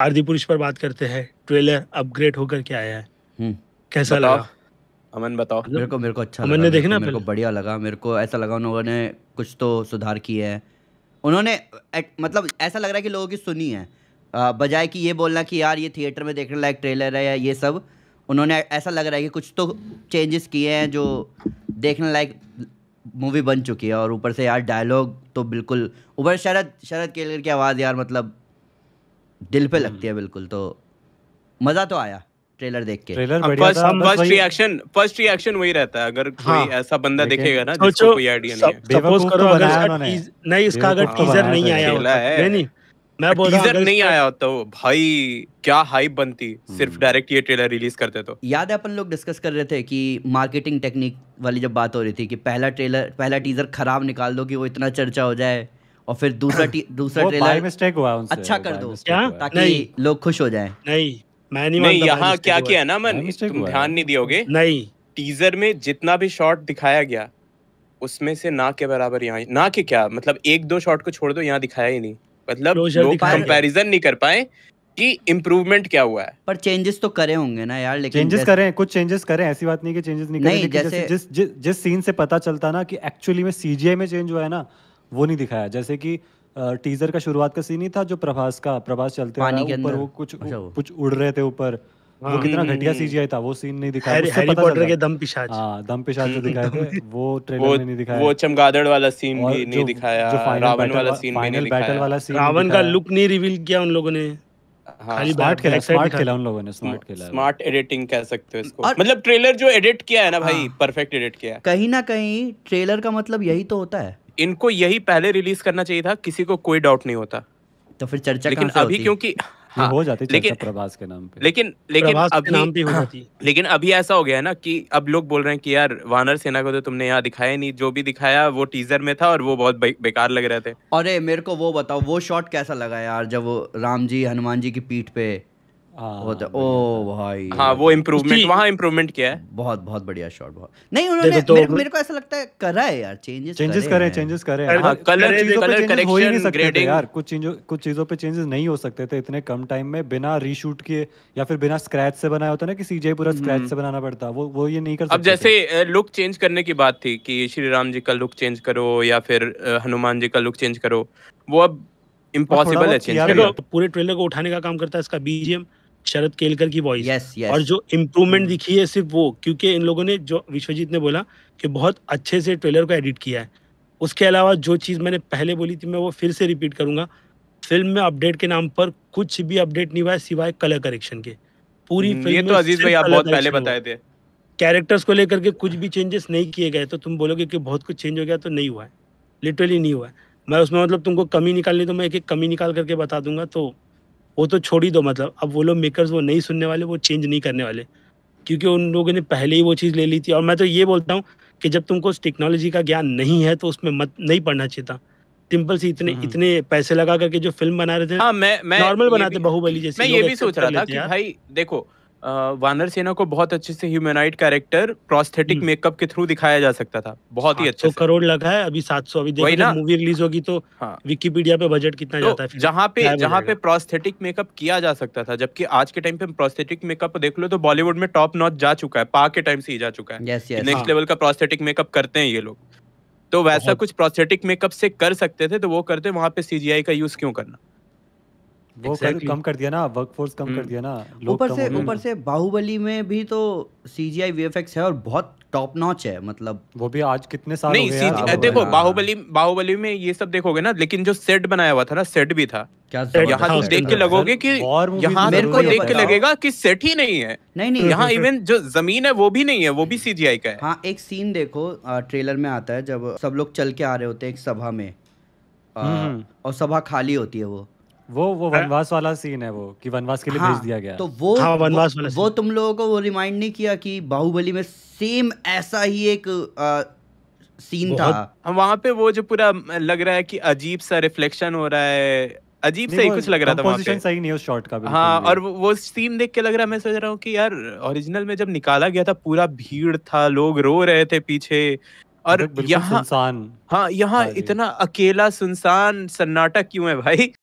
आरदी पुरुष पर बात करते हैं ट्रेलर अपग्रेड होकर के आया है हम्म। कैसा लगा अमन बताओ मतलब मेरे को मेरे को अच्छा अमन ने देखा ना मेरे को बढ़िया लगा मेरे को ऐसा लगा उन्होंने कुछ तो सुधार किया है उन्होंने मतलब ऐसा लग रहा है कि लोगों की सुनी है बजाय कि ये बोलना कि यार ये थिएटर में देखने लायक ट्रेलर है या ये सब उन्होंने ऐसा लग रहा है कि कुछ तो चेंजेस किए हैं जो देखने लायक मूवी बन चुकी है और ऊपर से यार डायलॉग तो बिल्कुल ऊपर शरद शरद केलकर की आवाज़ यार मतलब दिल पे लगती हम्म। है बिल्कुल तो मजा तो आया ट्रेलर देख के trailer first first reaction first reaction वही रहता है अगर हाँ, कोई ऐसा बंदा देखेगा ना जिसको कोई आईडिया नहीं है सपोज करो अगर नहीं इसका अगर टीजर नहीं आया होता नहीं मैं बोल रहा हूं नहीं आया होता वो भाई क्या हाइप बनती सिर्फ डायरेक्ट हम्म। ये ट्रेलर रिलीज करते तो याद है अपन लोग डिस्कस कर रहे थे कि मार्केटिंग टेक्निक वाली जब बात हो रही थी कि पहला ट्रेलर पहला टीजर खराब निकाल दो कि वो इतना चर्चा हो जाए और फिर दूसरा दूसरा ट्रेलर मिस्टेक हुआ उनसे अच्छा कर दो ताकि लोग खुश हो जाए नहीं मैं नहीं नहीं यहाँ क्या किया ना मन तुम ध्यान नहीं दियोगे नहीं टीजर में जितना भी शॉट दिखाया गया उसमें से ना के बराबर यहाँ ना के क्या मतलब एक दो शॉट को छोड़ दो यहाँ दिखाया ही नहीं मतलब लोग कंपैरिजन नहीं कर पाए कि इम्प्रूवमेंट क्या हुआ है पर चेंजेस तो करे होंगे ना यार लेकिन चेंजेस करें कुछ चेंजेस करें ऐसी बात नहीं कि चेंजेस नहीं, नहीं करें जैसे, जैसे जिस, जिस जिस सीन से पता चलता ना कि एक्चुअली में सीजीआई में चेंज हुआ है ना वो नहीं दिखाया जैसे कि टीजर का शुरुआत का सीन ही था जो प्रभास का प्रभास चलते ऊपर वो कुछ अच्छा, कुछ उड़ रहे थे ऊपर हाँ, वो कितना घटिया सीजीआई था वो सीन नहीं दिखाया हैरी, हैरी पॉटर के दम पिशाच हां दम पिशाच जो दिखाया थे वो ट्रेलर में नहीं दिखाया वो चमगादड़ वाला सीन भी नहीं दिखाया रावण वाला सीन भी नहीं दिखाया बैटल वाला सीन रावण का लुक नहीं रिवील किया उन लोगों ने स्मार्ट खेला स्मार्ट खेला उन लोगों ने स्मार्ट खेला स्मार्ट एडिटिंग कह सकते हो इसको मतलब ट्रेलर जो एडिट किया है ना भाई परफेक्ट हाँ। एडिट किया है कहीं ना कहीं ट्रेलर का मतलब यही तो होता है इनको यही पहले रिलीज करना चाहिए था किसी को कोई डाउट नहीं होता तो फिर चर्चा लेकिन अभी क्योंकि हाँ, हो जाती लेकिन प्रभास के नाम पे लेकिन लेकिन अभी नाम भी हो हाँ, जाती लेकिन अभी ऐसा हो गया है ना कि अब लोग बोल रहे हैं कि यार वानर सेना को तो तुमने यहाँ दिखाया नहीं जो भी दिखाया वो टीजर में था और वो बहुत बेकार लग रहे थे अरे मेरे को वो बताओ वो शॉट कैसा लगा यार जब राम जी हनुमान जी की पीठ पे हो सकते थे इतने कम टाइम में बिना रीशूट किए या फिर बिना स्क्रैच से बनाया होता ना कि सीजे पूरा स्क्रैच हम्म। से बनाना पड़ता वो वो ये नहीं कर अब जैसे लुक चेंज करने की बात थी कि श्री राम जी का लुक चेंज करो या फिर हनुमान जी का लुक चेंज करो वो अब इम्पॉसिबल है चेंज तो पूरे ट्रेलर को उठाने का काम करता है इसका बीजेम शरद केलकर की वॉइस yes, yes. और जो इम्प्रूवमेंट hmm. दिखी है सिर्फ वो क्योंकि इन लोगों ने जो विश्वजीत ने बोला कि बहुत अच्छे से ट्रेलर को एडिट किया है उसके अलावा जो चीज़ मैंने पहले बोली थी मैं वो फिर से रिपीट करूंगा फिल्म में अपडेट के नाम पर कुछ भी अपडेट नहीं हुआ है सिवाय कलर करेक्शन के पूरी फिल्म hmm, ये तो अजीज भाई आप बहुत पहले बताए थे कैरेक्टर्स को लेकर के कुछ भी चेंजेस नहीं किए गए तो तुम बोलोगे कि बहुत कुछ चेंज हो गया तो नहीं हुआ है लिटरली नहीं हुआ है मैं उसमें मतलब तुमको कमी निकालनी तो मैं एक एक कमी निकाल करके बता दूंगा तो वो तो छोड़ ही दो मतलब अब वो लोग मेकर्स वो नहीं सुनने वाले वो चेंज नहीं करने वाले क्योंकि उन लोगों ने पहले ही वो चीज़ ले ली थी और मैं तो ये बोलता हूँ कि जब तुमको उस टेक्नोलॉजी का ज्ञान नहीं है तो उसमें मत नहीं पढ़ना चाहिए सिंपल सी इतने हम्म। इतने पैसे लगा करके जो फिल्म बना रहे थे हाँ, मैं मैं नॉर्मल बनाते बहुबली जैसे मैं ये भी सोच रहा था कि भाई देखो वानर सेना को बहुत अच्छे से ह्यूमनाइट कैरेक्टर प्रोस्थेटिक मेकअप के थ्रू दिखाया जा सकता था बहुत ही अच्छा करोड़ लगा है अभी सात सौ अभी मूवी रिलीज होगी तो हाँ। विकीपीडिया पे बजट कितना तो जाता है जहाँ पे जहाँ पे प्रोस्थेटिक मेकअप किया जा सकता था जबकि आज के टाइम पे प्रोस्थेटिक मेकअप देख लो तो बॉलीवुड में टॉप नॉच जा चुका है पा के टाइम से ही जा चुका है नेक्स्ट लेवल हाँ। का प्रोस्थेटिक मेकअप करते हैं ये लोग तो वैसा कुछ प्रोस्थेटिक मेकअप से कर सकते थे तो वो करते वहां पे सीजीआई का यूज क्यों करना वो exactly. कर, कम कर दिया ना वर्कफोर्स कम कर हम्म। दिया ना ऊपर से ऊपर से बाहुबली में भी तो सीजीआई वीएफएक्स है और बहुत टॉप नॉच है मतलब वो भी आज कितने साल नहीं, हो गए देखो बाहुबली बाहुबली में ये सब देखोगे ना लेकिन जो सेट बनाया हुआ था ना सेट भी था तो यहाँ तो देख के लगोगे कि यहाँ मेरे को देख के लगेगा कि सेट ही नहीं है नहीं नहीं यहाँ इवन जो जमीन है वो भी नहीं है वो भी सीजीआई का है हाँ एक सीन देखो ट्रेलर में आता है जब सब लोग चल के आ रहे होते हैं एक सभा में हम्म, हम्म। और सभा खाली होती है वो वो वो वनवास वाला सीन है वो कि वनवास के लिए हाँ, भेज दिया गया तो वो हाँ, वनवास वाला वो, वो तुम लोगों को वो रिमाइंड नहीं किया कि बाहुबली में सेम ऐसा ही एक आ, सीन था वहां पे वो जो पूरा लग रहा है कि अजीब सा रिफ्लेक्शन हो रहा है अजीब सा ही कुछ लग रहा था वहां पे सही नहीं उस शॉट का हाँ और वो सीन देख के लग रहा है मैं सोच रहा हूँ कि यार ओरिजिनल में जब निकाला गया था पूरा भीड़ था लोग रो रहे थे पीछे और मतलब यहाँ हाँ यहाँ इतना अकेला सुनसान सन्नाटा क्यों है भाई